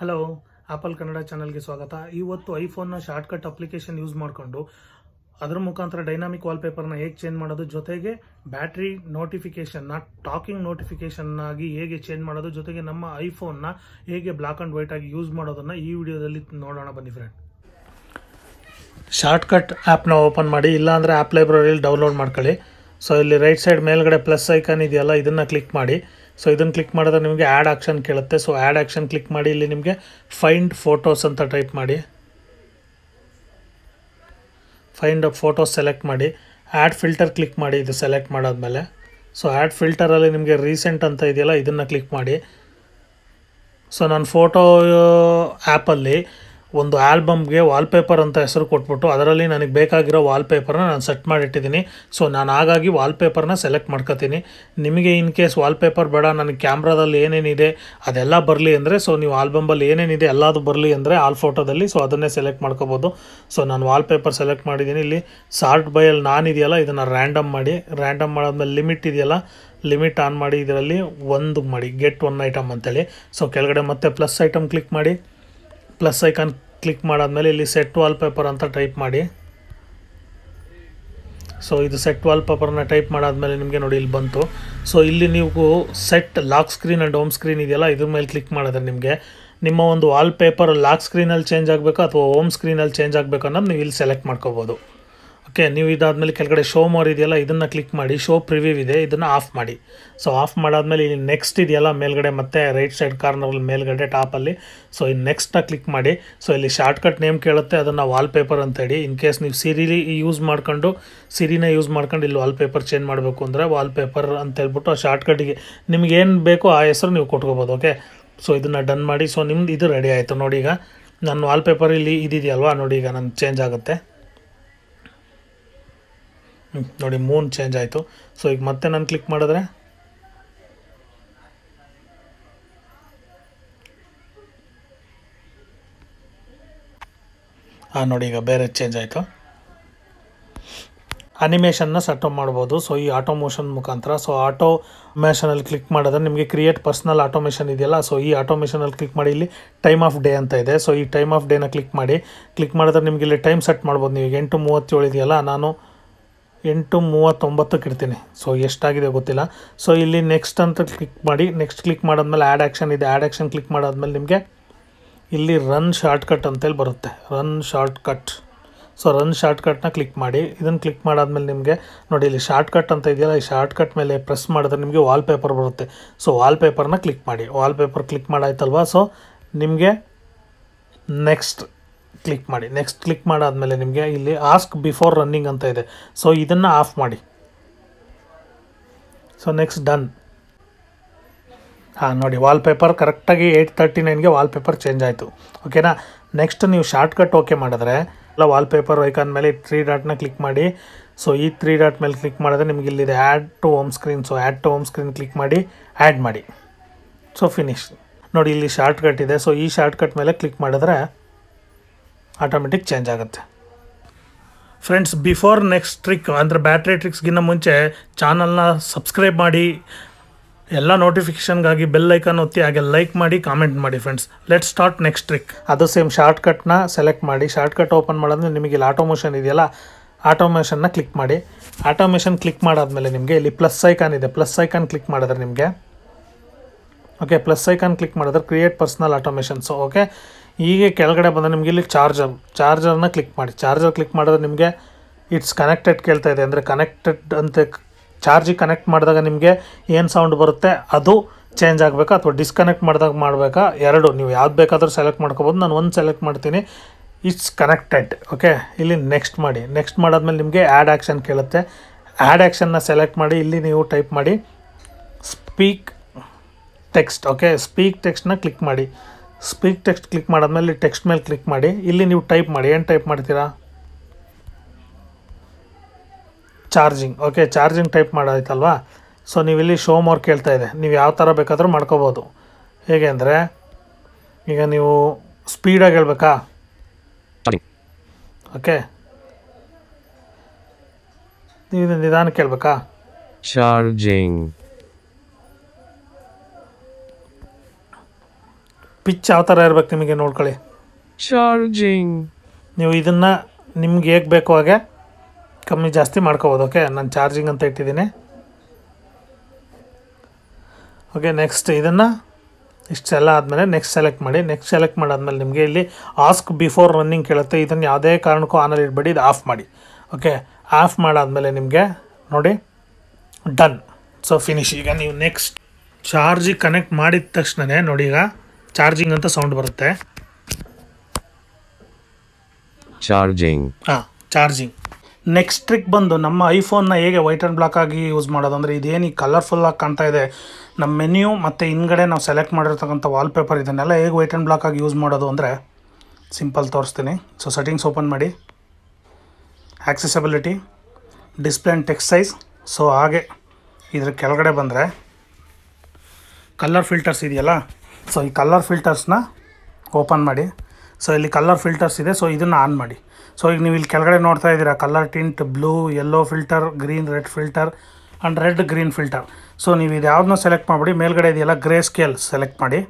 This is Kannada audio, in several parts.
ಹಲೋ ಆಪಲ್ ಕನ್ನಡ ಚಾನಲ್ಗೆ ಸ್ವಾಗತ ಇವತ್ತು ಐಫೋನ್ನ ಶಾರ್ಟ್ಕಟ್ ಅಪ್ಲಿಕೇಶನ್ ಯೂಸ್ ಮಾಡಿಕೊಂಡು ಅದರ ಮುಖಾಂತರ ಡೈನಾಮಿಕ್ ವಾಲ್ಪೇಪರ್ನ ಹೇಗೆ ಚೇಂಜ್ ಮಾಡೋದು ಜೊತೆಗೆ ಬ್ಯಾಟ್ರಿ ನೋಟಿಫಿಕೇಷನ್ನ ಟಾಕಿಂಗ್ ನೋಟಿಫಿಕೇಷನ್ನಾಗಿ ಹೇಗೆ ಚೇಂಜ್ ಮಾಡೋದು ಜೊತೆಗೆ ನಮ್ಮ ಐಫೋನ್ನ ಹೇಗೆ ಬ್ಲ್ಯಾಕ್ ಆ್ಯಂಡ್ ವೈಟ್ ಆಗಿ ಯೂಸ್ ಮಾಡೋದನ್ನು ಈ ವಿಡಿಯೋದಲ್ಲಿ ನೋಡೋಣ ಬನ್ನಿ ಫ್ರೆಂಡ್ ಶಾರ್ಟ್ಕಟ್ ಆ್ಯಪ್ನ ಓಪನ್ ಮಾಡಿ ಇಲ್ಲಾಂದರೆ ಆ್ಯಪ್ ಲೈಬ್ರರಿಯಲ್ಲಿ ಡೌನ್ಲೋಡ್ ಮಾಡ್ಕೊಳ್ಳಿ ಸೊ ಇಲ್ಲಿ ರೈಟ್ ಸೈಡ್ ಮೇಲ್ಗಡೆ ಪ್ಲಸ್ ಐಕಾನ್ ಇದೆಯಲ್ಲ ಇದನ್ನು ಕ್ಲಿಕ್ ಮಾಡಿ ಸೊ ಇದನ್ನು ಕ್ಲಿಕ್ ಮಾಡಿದ್ರೆ ನಿಮಗೆ ಆ್ಯಡ್ ಆಕ್ಷನ್ ಕೇಳುತ್ತೆ ಸೊ ಆ್ಯಡ್ ಆಕ್ಷನ್ ಕ್ಲಿಕ್ ಮಾಡಿ ಇಲ್ಲಿ ನಿಮಗೆ ಫೈಂಡ್ ಫೋಟೋಸ್ ಅಂತ ಟೈಪ್ ಮಾಡಿ ಫೈಂಡ್ ಫೋಟೋಸ್ ಸೆಲೆಕ್ಟ್ ಮಾಡಿ ಆ್ಯಡ್ ಫಿಲ್ಟರ್ ಕ್ಲಿಕ್ ಮಾಡಿ ಇದು ಸೆಲೆಕ್ಟ್ ಮಾಡಾದಮೇಲೆ ಸೊ ಆ್ಯಡ್ ಫಿಲ್ಟರಲ್ಲಿ ನಿಮಗೆ ರೀಸೆಂಟ್ ಅಂತ ಇದೆಯಲ್ಲ ಇದನ್ನು ಕ್ಲಿಕ್ ಮಾಡಿ ಸೊ ನಾನು ಫೋಟೋ ಆ್ಯಪಲ್ಲಿ ಒಂದು ಆಲ್ಬಮ್ಗೆ ವಾಲ್ಪೇಪರ್ ಅಂತ ಹೆಸರು ಕೊಟ್ಬಿಟ್ಟು ಅದರಲ್ಲಿ ನನಗೆ ಬೇಕಾಗಿರೋ ವಾಲ್ಪೇಪರ್ನ ನಾನು ಸೆಟ್ ಮಾಡಿಟ್ಟಿದ್ದೀನಿ ಸೊ ನಾನು ಹಾಗಾಗಿ ವಾಲ್ಪೇಪರ್ನ ಸೆಲೆಕ್ಟ್ ಮಾಡ್ಕೋತೀನಿ ನಿಮಗೆ ಇನ್ ಕೇಸ್ ವಾಲ್ಪೇಪರ್ ಬೇಡ ನನಗೆ ಕ್ಯಾಮ್ರಾದಲ್ಲಿ ಏನೇನಿದೆ ಅದೆಲ್ಲ ಬರಲಿ ಅಂದರೆ ಸೊ ನೀವು ಆಲ್ಬಮಲ್ಲಿ ಏನೇನಿದೆ ಎಲ್ಲದು ಬರಲಿ ಅಂದರೆ ಆಲ್ ಫೋಟೋದಲ್ಲಿ ಸೊ ಅದನ್ನೇ ಸೆಲೆಕ್ಟ್ ಮಾಡ್ಕೋಬೋದು ಸೊ ನಾನು ವಾಲ್ಪೇಪರ್ ಸೆಲೆಕ್ಟ್ ಮಾಡಿದ್ದೀನಿ ಇಲ್ಲಿ ಸಾರ್ಟ್ ಬೈಯಲ್ಲಿ ನಾನಿದೆಯಲ್ಲ ಇದನ್ನು ರ್ಯಾಂಡಮ್ ಮಾಡಿ ರ್ಯಾಂಡಮ್ ಮಾಡಾದ್ಮೇಲೆ ಲಿಮಿಟ್ ಇದೆಯಲ್ಲ ಲಿಮಿಟ್ ಆನ್ ಮಾಡಿ ಇದರಲ್ಲಿ ಒಂದು ಮಾಡಿ ಗೆಟ್ ಒನ್ ಐಟಮ್ ಅಂತೇಳಿ ಸೊ ಕೆಳಗಡೆ ಮತ್ತೆ ಪ್ಲಸ್ ಐಟಮ್ ಕ್ಲಿಕ್ ಮಾಡಿ ಪ್ಲಸ್ ಐಕಾನ್ ಕ್ಲಿಕ್ ಮಾಡಾದಮೇಲೆ ಇಲ್ಲಿ ಸೆಟ್ ವಾಲ್ಪೇಪರ್ ಅಂತ ಟೈಪ್ ಮಾಡಿ ಸೊ ಇದು ಸೆಟ್ ವಾಲ್ಪೇಪರ್ನ ಟೈಪ್ ಮಾಡಾದಮೇಲೆ ನಿಮಗೆ ನೋಡಿ ಇಲ್ಲಿ ಬಂತು ಸೊ ಇಲ್ಲಿ ನೀವು set lock screen and home screen ಇದೆಯಲ್ಲ ಇದ್ರ ಮೇಲೆ ಕ್ಲಿಕ್ ಮಾಡಿದ್ರೆ ನಿಮಗೆ ನಿಮ್ಮ ಒಂದು ವಾಲ್ಪೇಪರ್ ಲಾಕ್ ಸ್ಕ್ರೀನಲ್ಲಿ ಚೇಂಜ್ ಆಗಬೇಕು ಅಥವಾ ಹೋಮ್ ಸ್ಕ್ರೀನಲ್ಲಿ ಚೇಂಜ್ ಆಗಬೇಕು ಅನ್ನೋದು ನೀವು ಇಲ್ಲಿ ಸೆಲೆಕ್ಟ್ ಮಾಡ್ಕೋಬೋದು ಓಕೆ ನೀವು ಇದಾದಮೇಲೆ ಕೆಳಗಡೆ ಶೋ ಮೋರ್ ಇದೆಯಲ್ಲ ಇದನ್ನು ಕ್ಲಿಕ್ ಮಾಡಿ ಶೋ ಪ್ರಿವ್ಯೂ ಇದೆ ಇದನ್ನು ಆಫ್ ಮಾಡಿ ಸೊ ಆಫ್ ಮಾಡಾದ್ಮೇಲೆ ಇಲ್ಲಿ ನೆಕ್ಸ್ಟ್ ಇದೆಯಲ್ಲ ಮೇಲ್ಗಡೆ ಮತ್ತೆ ರೈಟ್ ಸೈಡ್ ಕಾರ್ನರಲ್ಲಿ ಮೇಲ್ಗಡೆ ಟಾಪಲ್ಲಿ ಸೊ ಇಲ್ಲಿ ನೆಕ್ಸ್ಟ್ನ ಕ್ಲಿಕ್ ಮಾಡಿ ಸೊ ಇಲ್ಲಿ ಶಾರ್ಟ್ಕಟ್ ನೇಮ್ ಕೇಳುತ್ತೆ ಅದನ್ನು ವಾಲ್ಪೇಪರ್ ಹೇಳಿ ಇನ್ ಕೇಸ್ ನೀವು ಸಿರಿ ಯೂಸ್ ಮಾಡ್ಕೊಂಡು ಸಿರಿನ ಯೂಸ್ ಮಾಡ್ಕೊಂಡು ಇಲ್ಲಿ ವಾಲ್ಪೇಪರ್ ಚೇಂಜ್ ಮಾಡಬೇಕು ಅಂದರೆ ವಾಲ್ಪೇಪರ್ ಅಂತ ಹೇಳ್ಬಿಟ್ಟು ಆ ಶಾರ್ಟ್ಕಟ್ಟಿಗೆ ನಿಮ್ಗೆ ಏನು ಬೇಕೋ ಆ ಹೆಸರು ನೀವು ಕೊಟ್ಕೋಬೋದು ಓಕೆ ಸೊ ಇದನ್ನು ಡನ್ ಮಾಡಿ ಸೊ ನಿಮ್ದು ಇದು ರೆಡಿ ಆಯಿತು ನೋಡಿ ಈಗ ನನ್ನ ವಾಲ್ಪೇಪರ್ ಇಲ್ಲಿ ಇದಿದೆಯಲ್ವಾ ನೋಡಿ ಈಗ ನನ್ನ ಚೇಂಜ್ ಆಗುತ್ತೆ ನೋಡಿ ಮೂನ್ ಚೇಂಜ್ ಆಯಿತು ಸೊ ಈಗ ಮತ್ತೆ ನಾನು ಕ್ಲಿಕ್ ಮಾಡಿದ್ರೆ ಹಾಂ ನೋಡಿ ಈಗ ಬೇರೆ ಚೇಂಜ್ ಆಯಿತು ಅನಿಮೇಷನ್ನ ಸೆಟ್ ಅಪ್ ಮಾಡ್ಬೋದು ಸೊ ಈ ಮೋಷನ್ ಮುಖಾಂತರ ಸೊ ಆಟೋಮೇಷನಲ್ಲಿ ಕ್ಲಿಕ್ ಮಾಡಿದ್ರೆ ನಿಮಗೆ ಕ್ರಿಯೇಟ್ ಪರ್ಸ್ನಲ್ ಆಟೋಮೇಷನ್ ಇದೆಯಲ್ಲ ಸೊ ಈ ಆಟೋಮೇಷನಲ್ಲಿ ಕ್ಲಿಕ್ ಮಾಡಿ ಇಲ್ಲಿ ಟೈಮ್ ಆಫ್ ಡೇ ಅಂತ ಇದೆ ಸೊ ಈ ಟೈಮ್ ಆಫ್ ಡೇನ ಕ್ಲಿಕ್ ಮಾಡಿ ಕ್ಲಿಕ್ ಮಾಡಿದ್ರೆ ನಿಮಗೆ ಇಲ್ಲಿ ಟೈಮ್ ಸೆಟ್ ಮಾಡ್ಬೋದು ನೀವು ಎಂಟು ಮೂವತ್ತೇಳು ಇದೆಯಲ್ಲ ನಾನು ಎಂಟು ಮೂವತ್ತೊಂಬತ್ತಕ್ಕೆ ಇಡ್ತೀನಿ ಸೊ ಎಷ್ಟಾಗಿದೆ ಗೊತ್ತಿಲ್ಲ ಸೊ ಇಲ್ಲಿ ನೆಕ್ಸ್ಟ್ ಅಂತ ಕ್ಲಿಕ್ ಮಾಡಿ ನೆಕ್ಸ್ಟ್ ಕ್ಲಿಕ್ ಮಾಡಾದ್ಮೇಲೆ ಆ್ಯಡ್ ಆ್ಯಕ್ಷನ್ ಇದೆ ಆ್ಯಡ್ ಆ್ಯಕ್ಷನ್ ಕ್ಲಿಕ್ ಮಾಡಾದ್ಮೇಲೆ ನಿಮಗೆ ಇಲ್ಲಿ ರನ್ ಶಾರ್ಟ್ಕಟ್ ಅಂತೇಳಿ ಬರುತ್ತೆ ರನ್ ಶಾರ್ಟ್ಕಟ್ ಸೊ ರನ್ ಶಾರ್ಟ್ಕಟ್ನ ಕ್ಲಿಕ್ ಮಾಡಿ ಇದನ್ನು ಕ್ಲಿಕ್ ಮಾಡಾದ್ಮೇಲೆ ನಿಮಗೆ ನೋಡಿ ಇಲ್ಲಿ ಶಾರ್ಟ್ಕಟ್ ಅಂತ ಇದೆಯಲ್ಲ ಈ ಶಾರ್ಟ್ಕಟ್ ಮೇಲೆ ಪ್ರೆಸ್ ಮಾಡಿದ್ರೆ ನಿಮಗೆ ವಾಲ್ಪೇಪರ್ ಬರುತ್ತೆ ಸೊ ವಾಲ್ ಪೇಪರ್ನ ಕ್ಲಿಕ್ ಮಾಡಿ ವಾಲ್ಪೇಪರ್ ಕ್ಲಿಕ್ ಮಾಡಾಯ್ತಲ್ವಾ ಸೊ ನಿಮಗೆ ನೆಕ್ಸ್ಟ್ ಕ್ಲಿಕ್ ಮಾಡಿ ನೆಕ್ಸ್ಟ್ ಕ್ಲಿಕ್ ಮಾಡಾದಮೇಲೆ ನಿಮಗೆ ಇಲ್ಲಿ ಆಸ್ಕ್ ಬಿಫೋರ್ ರನ್ನಿಂಗ್ ಅಂತ ಇದೆ ಸೊ ಇದನ್ನು ಆಫ್ ಮಾಡಿ ಸೊ ನೆಕ್ಸ್ಟ್ ಡನ್ ಹಾಂ ನೋಡಿ ವಾಲ್ಪೇಪರ್ ಕರೆಕ್ಟಾಗಿ ಏಯ್ಟ್ ತರ್ಟಿ ನೈನ್ಗೆ ವಾಲ್ಪೇಪರ್ ಚೇಂಜ್ ಆಯಿತು ಓಕೆನಾ ನೆಕ್ಸ್ಟ್ ನೀವು ಶಾರ್ಟ್ಕಟ್ ಓಕೆ ಮಾಡಿದ್ರೆ ಎಲ್ಲ ವಾಲ್ಪೇಪರ್ ಐಕಾನ್ ಮೇಲೆ ತ್ರೀ ಡಾಟ್ನ ಕ್ಲಿಕ್ ಮಾಡಿ ಸೊ ಈ ತ್ರೀ ಡಾಟ್ ಮೇಲೆ ಕ್ಲಿಕ್ ಮಾಡಿದ್ರೆ ನಿಮಗೆ ಇಲ್ಲಿದೆ add to home screen so add to home screen click ಮಾಡಿ ಆ್ಯಡ್ ಮಾಡಿ ಸೊ ಫಿನಿಶ್ ನೋಡಿ ಇಲ್ಲಿ ಶಾರ್ಟ್ಕಟ್ ಇದೆ ಸೊ ಈ ಶಾರ್ಟ್ಕಟ್ ಮೇಲೆ ಕ್ಲಿಕ್ ಮಾಡಿದ್ರೆ ಆಟೋಮೆಟಿಕ್ ಚೇಂಜ್ ಆಗುತ್ತೆ ಫ್ರೆಂಡ್ಸ್ ಬಿಫೋರ್ ನೆಕ್ಸ್ಟ್ ಟ್ರಿಕ್ ಅಂದರೆ ಬ್ಯಾಟ್ರಿ ಟ್ರಿಕ್ಸ್ಗಿನ್ನ ಮುಂಚೆ ಚಾನಲ್ನ ಸಬ್ಸ್ಕ್ರೈಬ್ ಮಾಡಿ ಎಲ್ಲ ನೋಟಿಫಿಕೇಷನ್ಗಾಗಿ ಬೆಲ್ ಐಕಾನ್ ಒತ್ತಿ ಹಾಗೆ ಲೈಕ್ ಮಾಡಿ ಕಾಮೆಂಟ್ ಮಾಡಿ friends let start next trick ಅದು ಸೇಮ್ ಶಾರ್ಟ್ಕಟ್ನ ಸೆಲೆಕ್ಟ್ ಮಾಡಿ ಶಾರ್ಟ್ಕಟ್ ಓಪನ್ ಮಾಡಿದ್ರೆ ನಿಮಗೆ ಇಲ್ಲಿ ಆಟೋಮೇಷನ್ ಇದೆಯಲ್ಲ ಆಟೋಮೇಷನ್ನ ಕ್ಲಿಕ್ ಮಾಡಿ ಆಟೋಮೇಷನ್ ಕ್ಲಿಕ್ ಮಾಡಾದಮೇಲೆ ನಿಮಗೆ ಇಲ್ಲಿ ಪ್ಲಸ್ ಐಕಾನ್ ಇದೆ ಪ್ಲಸ್ ಐಕಾನ್ ಕ್ಲಿಕ್ ಮಾಡಿದ್ರೆ ನಿಮಗೆ ಓಕೆ ಪ್ಲಸ್ ಐಕಾನ್ ಕ್ಲಿಕ್ ಮಾಡಿದ್ರೆ ಕ್ರಿಯೇಟ್ ಪರ್ಸ್ನಲ್ ಆಟೋಮೇಷನ್ಸು ಓಕೆ ಹೀಗೆ ಕೆಳಗಡೆ ಬಂದರೆ ನಿಮಗೆ ಇಲ್ಲಿ ಚಾರ್ಜರ್ ಚಾರ್ಜರ್ನ ಕ್ಲಿಕ್ ಮಾಡಿ ಚಾರ್ಜರ್ ಕ್ಲಿಕ್ ಮಾಡಿದ್ರೆ ನಿಮಗೆ ಇಟ್ಸ್ ಕನೆಕ್ಟೆಡ್ ಕೇಳ್ತಾ ಇದೆ ಅಂದರೆ ಕನೆಕ್ಟೆಡ್ ಅಂತ ಚಾರ್ಜಿಗೆ ಕನೆಕ್ಟ್ ಮಾಡಿದಾಗ ನಿಮಗೆ ಏನು ಸೌಂಡ್ ಬರುತ್ತೆ ಅದು ಚೇಂಜ್ ಆಗಬೇಕಾ ಅಥವಾ ಡಿಸ್ಕನೆಕ್ಟ್ ಮಾಡಿದಾಗ ಮಾಡಬೇಕಾ ಎರಡು ನೀವು ಯಾವ್ದು ಬೇಕಾದರೂ ಸೆಲೆಕ್ಟ್ ಮಾಡ್ಕೋಬೋದು ನಾನು ಒಂದು ಸೆಲೆಕ್ಟ್ ಮಾಡ್ತೀನಿ ಇಟ್ಸ್ ಕನೆಕ್ಟೆಡ್ ಓಕೆ ಇಲ್ಲಿ ನೆಕ್ಸ್ಟ್ ಮಾಡಿ ನೆಕ್ಸ್ಟ್ ಮಾಡಾದ್ಮೇಲೆ ನಿಮಗೆ ಆ್ಯಡ್ ಆ್ಯಕ್ಷನ್ ಕೇಳುತ್ತೆ ಆ್ಯಡ್ ಆ್ಯಕ್ಷನ್ನ ಸೆಲೆಕ್ಟ್ ಮಾಡಿ ಇಲ್ಲಿ ನೀವು ಟೈಪ್ ಮಾಡಿ ಸ್ಪೀಕ್ ಟೆಕ್ಸ್ಟ್ ಓಕೆ ಸ್ಪೀಕ್ ಟೆಕ್ಸ್ಟ್ನ ಕ್ಲಿಕ್ ಮಾಡಿ ಸ್ಪೀಕ್ ಟೆಕ್ಸ್ಟ್ ಕ್ಲಿಕ್ ಮಾಡಾದ್ಮೇಲೆ ಟೆಕ್ಸ್ಟ್ ಮೇಲೆ ಕ್ಲಿಕ್ ಮಾಡಿ ಇಲ್ಲಿ ನೀವು ಟೈಪ್ ಮಾಡಿ ಏನು ಟೈಪ್ ಮಾಡ್ತೀರಾ ಚಾರ್ಜಿಂಗ್ ಓಕೆ ಚಾರ್ಜಿಂಗ್ ಟೈಪ್ ಮಾಡೋಯ್ತಲ್ವಾ ಸೊ ನೀವು ಇಲ್ಲಿ ಶೋ ಮೋರ್ ಕೇಳ್ತಾ ಇದೆ ನೀವು ಯಾವ ಥರ ಬೇಕಾದರೂ ಮಾಡ್ಕೋಬೋದು ಹೇಗೆ ಅಂದರೆ ಈಗ ನೀವು ಸ್ಪೀಡಾಗಿ ಹೇಳ್ಬೇಕಾ ಓಕೆ ನೀವು ನಿಧಾನಕ್ಕೆ ಹೇಳ್ಬೇಕಾ ಚಾರ್ಜಿಂಗ್ ಪಿಚ್ ಯಾವ ಥರ ಇರ್ಬೇಕು ನಿಮಗೆ ನೋಡ್ಕೊಳ್ಳಿ ಚಾರ್ಜಿಂಗ್ ನೀವು ಇದನ್ನು ನಿಮ್ಗೆ ಹೇಗೆ ಬೇಕು ಹಾಗೆ ಕಮ್ಮಿ ಜಾಸ್ತಿ ಮಾಡ್ಕೋಬೋದು ಓಕೆ ನಾನು ಚಾರ್ಜಿಂಗ್ ಅಂತ ಇಟ್ಟಿದ್ದೀನಿ ಓಕೆ ನೆಕ್ಸ್ಟ್ ಇದನ್ನು ಇಷ್ಟೆಲ್ಲ ಆದಮೇಲೆ ನೆಕ್ಸ್ಟ್ ಸೆಲೆಕ್ಟ್ ಮಾಡಿ ನೆಕ್ಸ್ಟ್ ಸೆಲೆಕ್ಟ್ ಮಾಡಾದ್ಮೇಲೆ ನಿಮಗೆ ಇಲ್ಲಿ ಆಸ್ಕ್ ಬಿಫೋರ್ ರನ್ನಿಂಗ್ ಕೇಳುತ್ತೆ ಇದನ್ನು ಯಾವುದೇ ಕಾರಣಕ್ಕೂ ಆನಲ್ಲಿ ಇಡಬೇಡಿ ಇದು ಆಫ್ ಮಾಡಿ ಓಕೆ ಆಫ್ ಮಾಡಾದ್ಮೇಲೆ ನಿಮಗೆ ನೋಡಿ ಡನ್ ಸೊ ಫಿನಿಶ್ ಈಗ ನೀವು ನೆಕ್ಸ್ಟ್ ಚಾರ್ಜಿಗೆ ಕನೆಕ್ಟ್ ಮಾಡಿದ ತಕ್ಷಣವೇ ನೋಡಿ ಈಗ ಚಾರ್ಜಿಂಗ್ ಅಂತ ಸೌಂಡ್ ಬರುತ್ತೆ ಚಾರ್ಜಿಂಗ್ ಹಾಂ ಚಾರ್ಜಿಂಗ್ ನೆಕ್ಸ್ಟ್ ಟ್ರಿಕ್ ಬಂದು ನಮ್ಮ ಐಫೋನ್ನ ಹೇಗೆ ವೈಟ್ ಆ್ಯಂಡ್ ಬ್ಲಾಕ್ ಆಗಿ ಯೂಸ್ ಮಾಡೋದು ಅಂದರೆ ಇದೇನು ಈ ಕಲರ್ಫುಲ್ಲಾಗಿ ಕಾಣ್ತಾ ಇದೆ ನಮ್ಮ ಮೆನ್ಯೂ ಮತ್ತು ಹಿಂದ್ಗಡೆ ನಾವು ಸೆಲೆಕ್ಟ್ ಮಾಡಿರ್ತಕ್ಕಂಥ ವಾಲ್ಪೇಪರ್ ಇದನ್ನೆಲ್ಲ ಹೇಗೆ ವೈಟ್ ಆ್ಯಂಡ್ ಬ್ಲಾಕ್ ಆಗಿ ಯೂಸ್ ಮಾಡೋದು ಅಂದರೆ ಸಿಂಪಲ್ ತೋರಿಸ್ತೀನಿ ಸೊ ಸೆಟ್ಟಿಂಗ್ಸ್ ಓಪನ್ ಮಾಡಿ accessibility display and text size so ಹಾಗೆ ಇದ್ರ ಕೆಳಗಡೆ ಬಂದರೆ ಕಲರ್ ಫಿಲ್ಟರ್ಸ್ ಇದೆಯಲ್ಲ ಸೊ ಈ ಕಲ್ಲರ್ ಫಿಲ್ಟರ್ಸ್ನ ಓಪನ್ ಮಾಡಿ ಸೊ ಇಲ್ಲಿ ಕಲ್ಲರ್ ಫಿಲ್ಟರ್ಸ್ ಇದೆ ಸೊ ಇದನ್ನು ಆನ್ ಮಾಡಿ ಸೊ ಈಗ ನೀವು ಇಲ್ಲಿ ಕೆಳಗಡೆ ನೋಡ್ತಾ ಇದ್ದೀರಾ colour tint blue yellow filter green red filter and red green filter so ನೀವು ಇದು ಯಾವ್ದನ್ನ ಸೆಲೆಕ್ಟ್ ಮಾಡಿಬಿಡಿ ಮೇಲ್ಗಡೆ ಇದೆಯಲ್ಲ ಗ್ರೇ ಸ್ಕೇಲ್ ಸೆಲೆಕ್ಟ್ ಮಾಡಿ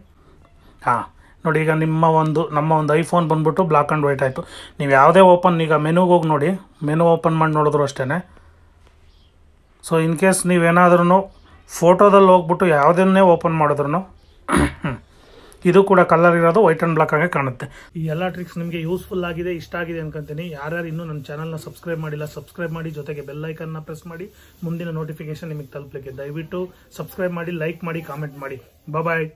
ಹಾಂ ನೋಡಿ ಈಗ ನಿಮ್ಮ ಒಂದು ನಮ್ಮ ಒಂದು ಐಫೋನ್ ಬಂದುಬಿಟ್ಟು ಬ್ಲಾಕ್ ಆ್ಯಂಡ್ ವೈಟ್ ಆಯಿತು ನೀವು ಯಾವುದೇ ಓಪನ್ ಈಗ ಮೆನುಗೆ ಹೋಗಿ ನೋಡಿ ಮೆನು ಓಪನ್ ಮಾಡಿ ನೋಡಿದ್ರು ಅಷ್ಟೇ ಸೊ ಇನ್ ಕೇಸ್ ನೀವೇನಾದ್ರೂ ಫೋಟೋದಲ್ಲಿ ಹೋಗ್ಬಿಟ್ಟು ಯಾವುದನ್ನೇ ಓಪನ್ ಮಾಡಿದ್ರು ಇದು ಕೂಡ ಕಲರ್ ಇರೋದು ವೈಟ್ ಆ್ಯಂಡ್ ಬ್ಲಾಕ್ ಆಗಿ ಕಾಣುತ್ತೆ ಈ ಎಲ್ಲ ಟ್ರಿಕ್ಸ್ ನಿಮಗೆ ಯೂಸ್ಫುಲ್ ಆಗಿದೆ ಇಷ್ಟ ಆಗಿದೆ ಅನ್ಕೊಂತೀನಿ ಯಾರ್ಯಾರು ಇನ್ನೂ ನನ್ನ ಚಾನಲ್ನ ಸಬ್ಸ್ಕ್ರೈಬ್ ಮಾಡಿಲ್ಲ ಸಬ್ಸ್ಕ್ರೈಬ್ ಮಾಡಿ ಜೊತೆಗೆ ಬೆಲ್ಲೈಕನ್ನ ಪ್ರೆಸ್ ಮಾಡಿ ಮುಂದಿನ ನೋಟಿಫಿಕೇಶನ್ ನಿಮಗೆ ತಲುಪಲಿಕ್ಕೆ ದಯವಿಟ್ಟು ಸಬ್ಸ್ಕ್ರೈಬ್ ಮಾಡಿ ಲೈಕ್ ಮಾಡಿ ಕಾಮೆಂಟ್ ಮಾಡಿ ಬಾಯ್